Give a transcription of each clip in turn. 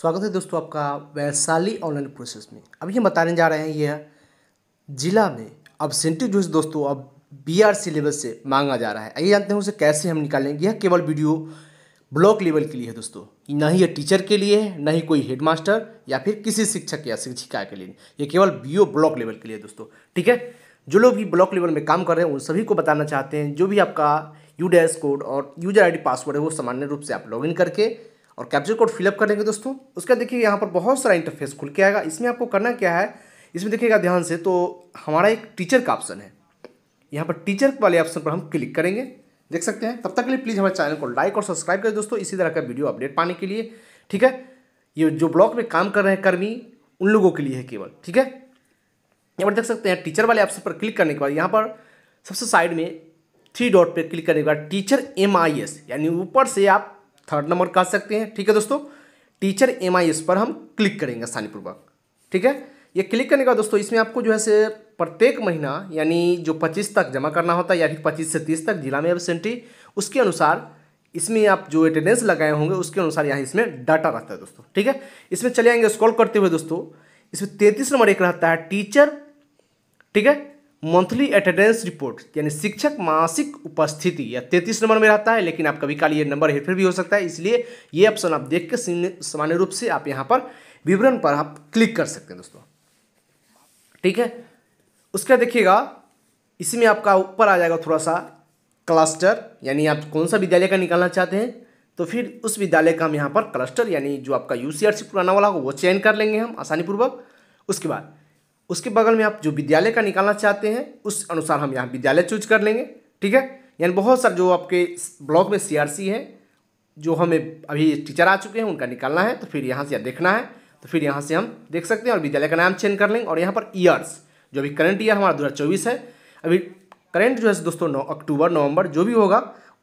स्वागत है दोस्तों आपका वैशाली ऑनलाइन प्रोसेस में अभी हम बताने जा रहे हैं यह जिला में अब जो है दोस्तों अब बी आर सिलेबस से मांगा जा रहा है आइए जानते हैं उसे कैसे हम निकालेंगे यह केवल वीडियो ब्लॉक लेवल के लिए है दोस्तों ना ही यह टीचर के लिए है ना ही कोई हेडमास्टर या फिर किसी शिक्षक या शिक्षिका के लिए ये केवल ओ ब्लॉक लेवल के लिए दोस्तों ठीक है जो लोग भी ब्लॉक लेवल में काम कर रहे हैं उन सभी को बताना चाहते हैं जो भी आपका यू डैश कोड और यूजर आईडी पासवर्ड है वो सामान्य रूप से आप लॉगिन करके और कैप्चर कोड फिलअप कर लेंगे दोस्तों उसके बाद देखिए यहाँ पर बहुत सारा इंटरफेस खुल के आएगा इसमें आपको करना क्या है इसमें देखिएगा ध्यान से तो हमारा एक टीचर का ऑप्शन है यहाँ पर टीचर वाले ऑप्शन पर हम क्लिक करेंगे देख सकते हैं तब तक के लिए प्लीज़ हमारे चैनल को लाइक और सब्सक्राइब करें दोस्तों इसी तरह का वीडियो अपडेट पाने के लिए ठीक है ये जो ब्लॉक में काम कर रहे हैं कर्मी उन लोगों के लिए है केवल ठीक है यहाँ पर देख सकते हैं टीचर वाले ऑप्शन पर क्लिक करने के बाद यहाँ पर सबसे साइड में थ्री डॉट पर क्लिक करने के बाद टीचर एम यानी ऊपर से आप थर्ड नंबर काट सकते हैं ठीक है दोस्तों टीचर एम आई एस पर हम क्लिक करेंगे आसानीपूर्वक ठीक है ये क्लिक करने का दोस्तों इसमें आपको जो है से प्रत्येक महीना यानी जो पच्चीस तक जमा करना होता है या फिर पच्चीस से तीस तक जिला में एबसेंटी उसके अनुसार इसमें आप जो अटेंडेंस लगाए होंगे उसके अनुसार यहाँ इसमें डाटा रहता है दोस्तों ठीक है इसमें चले आएंगे स्कॉल करते हुए दोस्तों इसमें तैंतीस नंबर एक रहता है टीचर ठीक है मंथली अटेंडेंस रिपोर्ट यानी शिक्षक मासिक उपस्थिति या तैंतीस नंबर में रहता है लेकिन आप कभी काल ये नंबर हेरफेर भी हो सकता है इसलिए ये ऑप्शन आप देख के सामान्य रूप से आप यहाँ पर विवरण पर आप क्लिक कर सकते हैं दोस्तों ठीक है उसके बाद देखिएगा इसमें आपका ऊपर आ जाएगा थोड़ा सा क्लस्टर यानी आप कौन सा विद्यालय का निकालना चाहते हैं तो फिर उस विद्यालय का हम यहाँ पर क्लस्टर यानी जो आपका यू सी पुराना वाला हो वो चयन कर लेंगे हम आसानीपूर्वक उसके बाद उसके बगल में आप जो विद्यालय का निकालना चाहते हैं उस अनुसार हम यहाँ विद्यालय चूज कर लेंगे ठीक है यानी बहुत सारे जो आपके ब्लॉक में सी है जो हमें अभी टीचर आ चुके हैं उनका निकालना है तो फिर यहाँ से देखना है तो फिर यहाँ से हम देख सकते हैं और विद्यालय का नाम चेंज कर लेंगे और यहाँ पर ईयर्स जो अभी करंट ईयर हमारा दो है अभी करंट जो है दोस्तों नौ अक्टूबर नवंबर जो भी होगा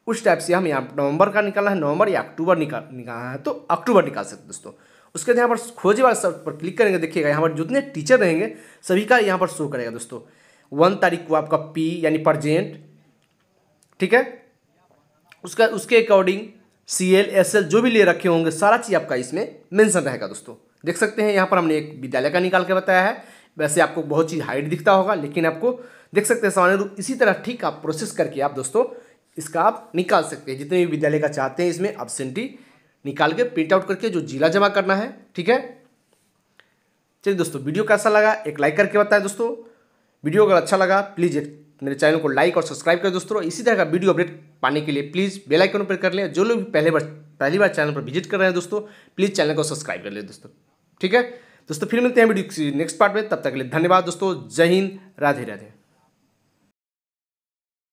उस टाइप से हम यहाँ नवंबर का निकालना है नवंबर या अक्टूबर निकाल निकालना है तो अक्टूबर निकाल सकते दोस्तों उसके बाद यहाँ पर खोजे वाले सब पर क्लिक करेंगे देखिएगा यहाँ पर जितने टीचर रहेंगे सभी का यहाँ पर शो करेगा दोस्तों वन तारीख को आपका पी यानी प्रजेंट ठीक है उसका उसके according C L S L जो भी ले रखे होंगे सारा चीज़ आपका इसमें मेंशन रहेगा दोस्तों देख सकते हैं यहाँ पर हमने एक विद्यालय का निकाल के बताया है वैसे आपको बहुत चीज़ हाइट दिखता होगा लेकिन आपको देख सकते हैं सामान्य रूप इसी तरह ठीक आप प्रोसेस करके आप दोस्तों इसका आप निकाल सकते हैं जितने भी विद्यालय का चाहते हैं इसमें अब्सेंटी निकाल के प्रिंट आउट करके जो जिला जमा करना है ठीक है चलिए दोस्तों वीडियो कैसा लगा एक लाइक करके बताएं दोस्तों वीडियो अगर अच्छा लगा प्लीज़ एक मेरे चैनल को लाइक और सब्सक्राइब करें दोस्तों इसी तरह का वीडियो अपडेट पाने के लिए प्लीज़ बेल आइकन पर कर लें जो लोग पहले बार पहली बार चैनल पर विजिट कर रहे हैं दोस्तों प्लीज़ चैनल को सब्सक्राइब कर लें दोस्तों ठीक है दोस्तों फिर मिलते हैं वीडियो नेक्स्ट पार्ट में तब तक के लिए धन्यवाद दोस्तों जय हिंद राधे राधे